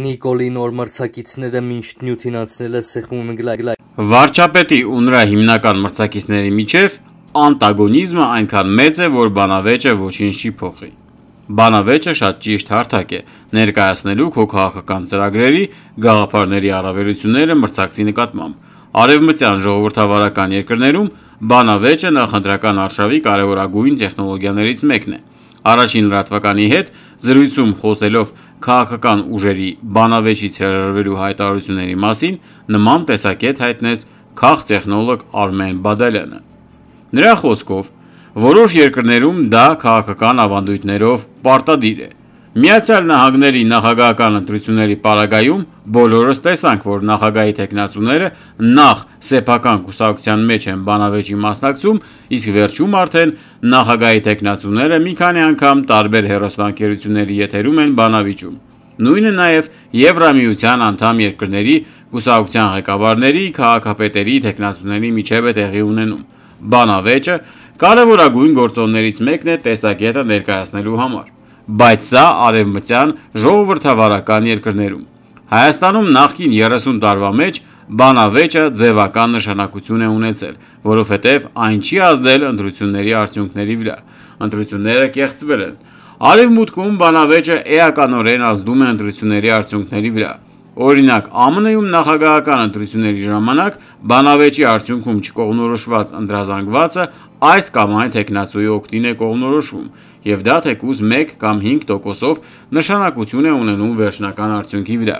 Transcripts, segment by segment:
Նիկոլի նոր մրցակիցները մինչ նյութին անցնելը սեղմում գլագլայ։ Վարչապետի ու նրա հիմնական մրցակիցների միջև անտագոնիզմը այնքան մեծ է, որ բանավեճը ոչինչ չի փոխի։ Բանավեճը շատ ճիշտ հարթակ է, ներկայացնելու քո քաղաքական ծրագրերի, գաղափարների առավելությունները մրցակցի նկատմամբ։ Արևմտյան ժողովրդավարական երկրներում բանավեճը նախնդրական արշավի կարևորագույն տեխնոլոգիաներից մեկն է։ Առաջին լրատվականի հետ զրույցում խոսելով քաղաքական ուժերի բանավեճից հրաժարվելու հայտարարությունների մասին նման տեսակետ հայտնեց քաղտեխնոլոգ Արմեն Բադալյանը։ Նրա խոսքով, որոշ երկրներում դա քաղաքական ավանդույթներով պարտադիր է, Միացյալ Նահանգների նախագահական ընտրությունների պարագայում բոլորս տեսանք, որ նախագահի թեկնածուները նախ սեփական կուսակցության մեջ են բանավեճի մասնակցում, իսկ վերջում արդեն նախագահի թեկնածուները մի քանի անգամ տարբեր հեռուստաընկերությունների եթերում են բանավիճում։ Նույնը նաև Եվրամիության անդամ երկրների կուսակցության ղեկավարների, քաղաքապետերի թեկնածուների միջև է տեղի ունենում։ Բանավեճը կարևորագույն գործոններից մեկն է տեսակետը ներկայացնելու համար բայց սա արևմտյան ժողովրդավարական երկրներում։ Հայաստանում նախկին 30 տարվա մեջ բանավեճը ձևական նշանակություն է ունեցել, որովհետև այն չի ազդել ընտրությունների արդյունքների վրա։ Ընտրությունները կեղծվել են։ Արևմուտքում բանավեճը էականորեն ազդում է ընտրությունների արդյունքների վրա։ Օրինակ, ԱՄՆ-ում նախագահական ընտրությունների ժամանակ բանավեճի արդյունքում չկողմնորոշված ընտրազանգվածը այս կամ այն թեկնածուի օգտին է կողմնորոշվում, և դա թեկուզ 1 կամ 5 տոկոսով նշանակություն է ունենում վերջնական արդյունքի վրա։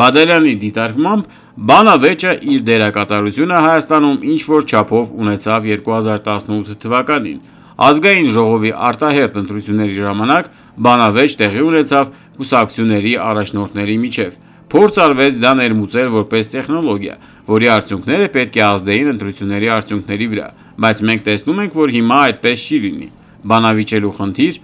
Բադալյանի դիտարկմամբ, բանավեճը իր դերակատարությունը Հայաստանում ինչ-որ չափով ունեցավ 2018 թվականին։ Ազգային ժողովի արտահերթ ընտրությունների ժամանակ բանավեճ տեղի ունեցավ կուսակցությունների առաջնորդների միջև։ Փորձ արվեց դա ներմուծել որպես տեխնոլոգիա, որի արդյունքները պետք է ազդեին ընտրությունների արդյունքների վրա, բայց մենք տեսնում ենք, որ հիմա այդպես չի լինի։ Բանավիճելու խնդիր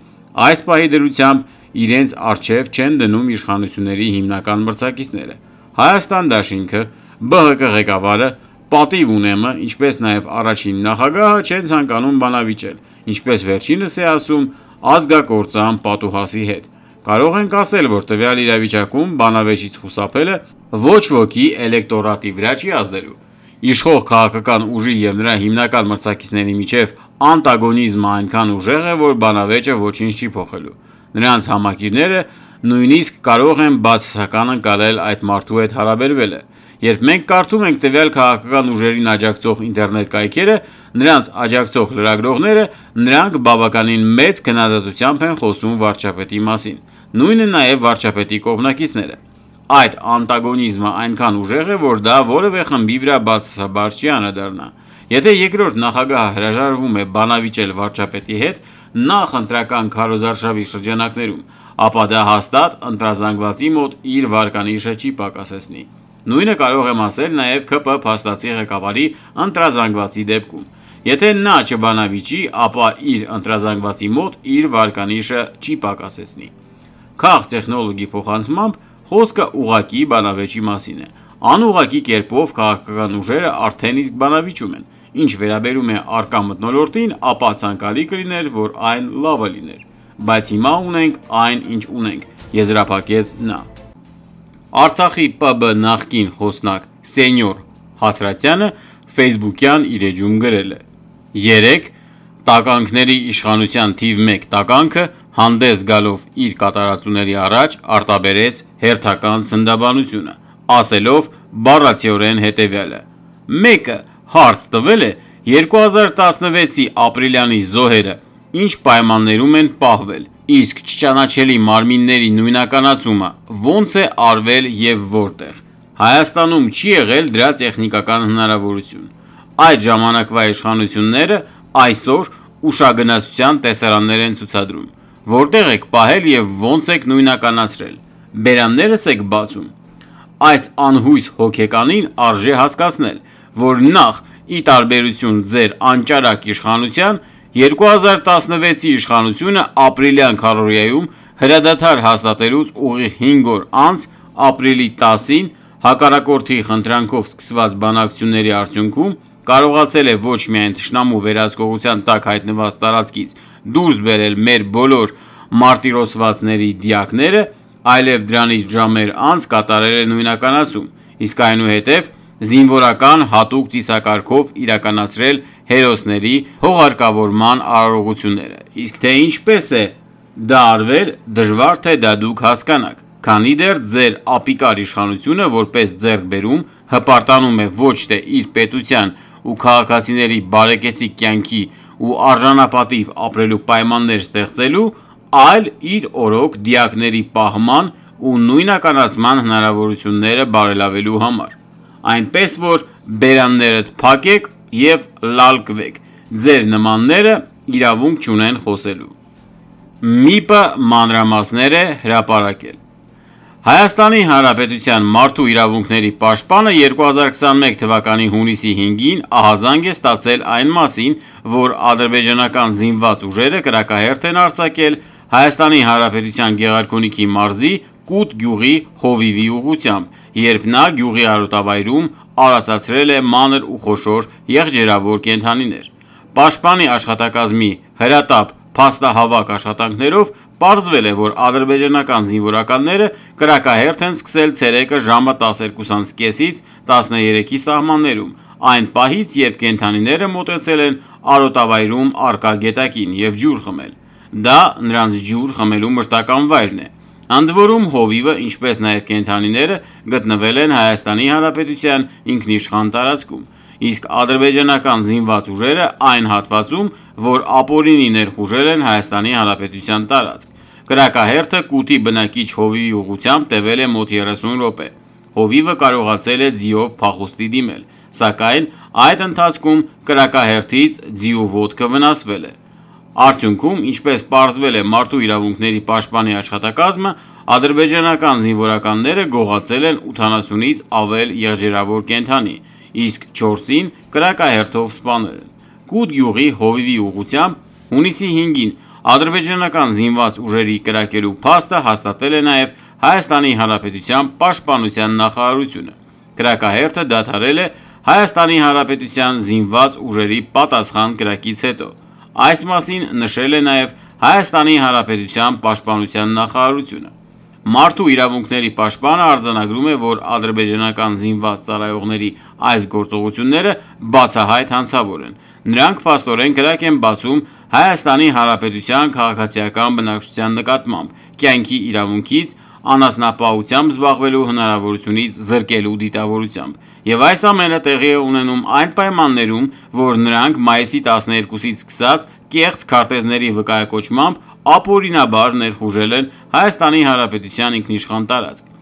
այս պահի դրությամբ իրենց արչև չեն դնում իշխանությունների հիմնական մրցակիցները։ Հայաստան Դաշինքը, ԲՀԿ ղեկավարը, պատիվ ունեմը, ինչպես նաև առաջին նախագահը չեն ցանկանում բանավիճել, ինչպես վերջինս է ասում, ազգակործան պատուհասի հետ։ Կարող ենք ասել, որ տվյալ իրավիճակում բանավեճից խուսափելը ոչ ոքի էլեկտորատի վրա չի ազդելու։ Իշխող քաղաքական ուժի եւ նրա հիմնական մրցակիցների միջև անտագոնիզմը այնքան ուժեղ է, որ բանավեճը ոչինչ չի փոխելու։ Նրանց համակիրները նույնիսկ կարող են բացասական ընկալել այդ մարդու հետ հարաբերվելը։ Երբ մենք կարդում ենք տվյալ քաղաքական ուժերին աջակցող ինտերնետ կայքերը, նրանց աջակցող լրագրողները, նրանք բավականին մեծ քննադատությամբ են խոսում վարչապետի մասին։ Նույնը նաև վարչապետի կողմնակիցները։ Այդ անտագոնիզմը այնքան ուժեղ է, որ դա որևէ խմբի վրա բացասաբար չի անդրադառնա։ Եթե երկրորդ նախագահը հրաժարվում է բանավիճել վարչապետի հետ նախընտրական քարոզարշավի շրջանակներում, ապա դա հաստատ ընտրազանգվածի մոտ իր վարկանիշը չի պակասեցնի։ Նույնը կարող եմ ասել նաև ԿՊ փաստացի ղեկավարի ընտրազանգվածի դեպքում։ Եթե նա չբանավիճի, ապա իր ընտրազանգվածի մոտ իր վարկանիշը չի պակասեցնի։ Քաղ տեխնոլոգի փոխանցմամբ խոսքը ուղակի բանավեճի մասին է։ Անուղակի կերպով քաղաքական ուժերը արդեն իսկ բանավիճում են։ Ինչ վերաբերում է արկա մտնոլորտին, ապա ցանկալի կլիներ, որ այն լավը լիներ բայց հիմա ունենք այն, ինչ ունենք, եզրափակեց նա։ Արցախի ՊԲ նախկին խոսնակ սենյոր Հասրատյանը Facebook-յան իր էջում գրել է. 3 տականքների իշխանության թիվ 1 տականքը հանդես գալով իր կատարածուների առաջ արտաբերեց հերթական ցնդաբանությունը, ասելով բառացիորեն հետևյալը. Մեկը հարց տվել է 2016-ի ապրիլյանի զոհերը ինչ պայմաններում են պահվել, իսկ չճանաչելի մարմինների նույնականացումը ոնց է արվել և որտեղ։ Հայաստանում չի եղել դրա տեխնիկական հնարավորություն։ Այդ ժամանակվա իշխանությունները այսօր ուշագնացության տեսարաններ են ցուցադրում։ Որտեղ եք պահել և ոնց եք նույնականացրել։ Բերաններս եք բացում։ Այս անհույս հոգեկանին արժե հասկացնել, որ նախ ի տարբերություն ձեր անճարակ իշխանության 2016-ի իշխանությունը ապրիլյան քարորիայում հրադադար հաստատելուց ուղիղ 5 օր անց ապրիլի 10-ին հակառակորդի խնդրանքով սկսված բանակցությունների արդյունքում կարողացել է ոչ միայն թշնամու վերահսկողության տակ հայտնված տարածքից դուրս բերել մեր բոլոր մարտիրոսվածների դիակները, այլև դրանից ժամեր անց կատարել է նույնականացում, իսկ այնուհետև զինվորական հատուկ ծիսակարգով իրականացրել հերոսների հողարկավորման արարողությունները, իսկ թե ինչպես է դա արվել, դժվար թե դա դուք հասկանաք, քանի դեռ ձեր ապիկար իշխանությունը որպես ձեռքբերում հպարտանում է ոչ թե իր պետության ու քաղաքացիների բարեկեցիկ կյանքի ու արժանապատիվ ապրելու պայմաններ ստեղծելու, այլ իր օրոք դիակների պահման ու նույնականացման հնարավորությունները բարելավելու համար։ Այնպես որ բերաններդ փակեք եւ լալկվեք։ Ձեր նմանները իրավունք չունեն խոսելու։ ՄԻՊ-ը մանրամասները հրապարակել։ Հայաստանի Հանրապետության Մարդու իրավունքների պաշտպանը 2021 թվականի հունիսի 5-ին ահազանգ է ստացել այն մասին, որ ադրբեջանական զինված ուժերը կրակահերթ են արձակել Հայաստանի Հանրապետության Գեղարքունիքի մարզի Կուտ գյուղի Հովիվի ուղությամբ, երբ նա գյուղի արոտավայրում արածացրել է մանր ու խոշոր եղջերավոր կենդանիներ։ Պաշտպանի աշխատակազմի հրատապ փաստահավաք աշխատանքներով պարզվել է, որ ադրբեջանական զինվորականները կրակահերթ են սկսել ցերեկը ժամը 12:30-ից 13-ի սահմաններում, այն պահից, երբ կենդանիները մոտեցել են Արոտավայրում առկա գետակին և ջուր խմել։ Դա նրանց ջուր խմելու մշտական վայրն է։ Ընդ որում հովիվը, ինչպես նաև կենդանիները, գտնվել են Հայաստանի Հանրապետության ինքնիշխան տարածքում, իսկ ադրբեջանական զինված ուժերը այն հատվածում, որ ապօրինի ներխուժել են Հայաստանի Հանրապետության տարածք։ Կրակահերթը կուտի բնակիչ հովիվի ուղությամբ տևել է մոտ 30 րոպե։ Հովիվը կարողացել է ձիով փախուստի դիմել, սակայն այդ ընթացքում կրակահերթից ձիու ոտքը վնասվել է։ Արդյունքում, ինչպես պարզվել է Մարդու իրավունքների պաշտպանի աշխատակազմը, ադրբեջանական զինվորականները գողացել են 80-ից ավել եղջերավոր կենդանի, իսկ 4-ին կրակահերթով սպանել են։ Կուդ գյուղի Հովիվի ուղությամբ հունիսի 5-ին ադրբեջանական զինված ուժերի կրակելու փաստը հաստատել է նաև Հայաստանի Հանրապետության Պաշտպանության նախարարությունը։ Կրակահերթը դադարել է Հայաստանի Հանրապետության զինված ուժերի պատասխան կրակից հետո։ Այս մասին նշել է նաև Հայաստանի Հանրապետության պաշտպանության նախարարությունը։ Մարդու իրավունքների պաշտպանը արձանագրում է, որ ադրբեջանական զինված ծառայողների այս գործողությունները բացահայտ հանցավոր են։ Նրանք փաստորեն կրակ են բացում Հայաստանի Հանրապետության քաղաքացիական բնակչության նկատմամբ կյանքի իրավունքից անասնապահությամբ զբաղվելու հնարավորությունից զրկելու դիտավորությամբ։ Եվ այս ամենը տեղի է ունենում այն պայմաններում, որ նրանք մայիսի 12-ից սկսած կեղծ քարտեզների վկայակոչմամբ ապօրինաբար ներխուժել են Հայաստանի Հանրապետության ինքնիշխան տարածք։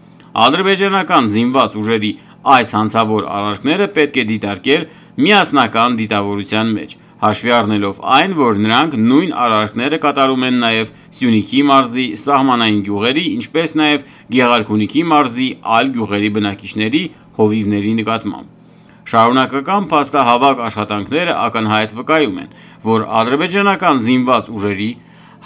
Ադրբեջանական զինված ուժերի այս հանցավոր արարքները պետք է դիտարկել միասնական դիտավորության մեջ, հաշվի առնելով այն, որ նրանք նույն արարքները կատարում են նաև Սյունիքի մարզի սահմանային գյուղերի, ինչպես նաև Գեղարքունիքի մարզի այլ գյուղերի բնակիչների հովիվների նկատմամբ։ Շարունակական փաստահավաք աշխատանքները ակնհայտ վկայում են, որ ադրբեջանական զինված ուժերի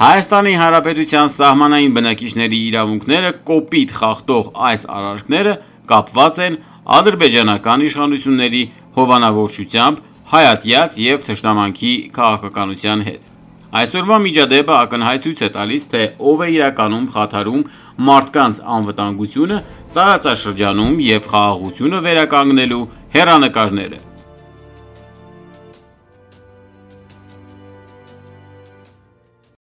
Հայաստանի Հանրապետության սահմանային բնակիչների իրավունքները կոպիտ խախտող այս արարքները կապված են ադրբեջանական իշխանությունների հովանավորչությամբ հայատյաց և թշնամանքի քաղաքականության հետ։ Այսօրվա միջադեպը ակնհայտ ցույց է տալիս, թե ով է իրականում խաթարում մարդկանց անվտանգությունը տարածաշրջանում և խաղաղությունը վերականգնելու հեռանկարները։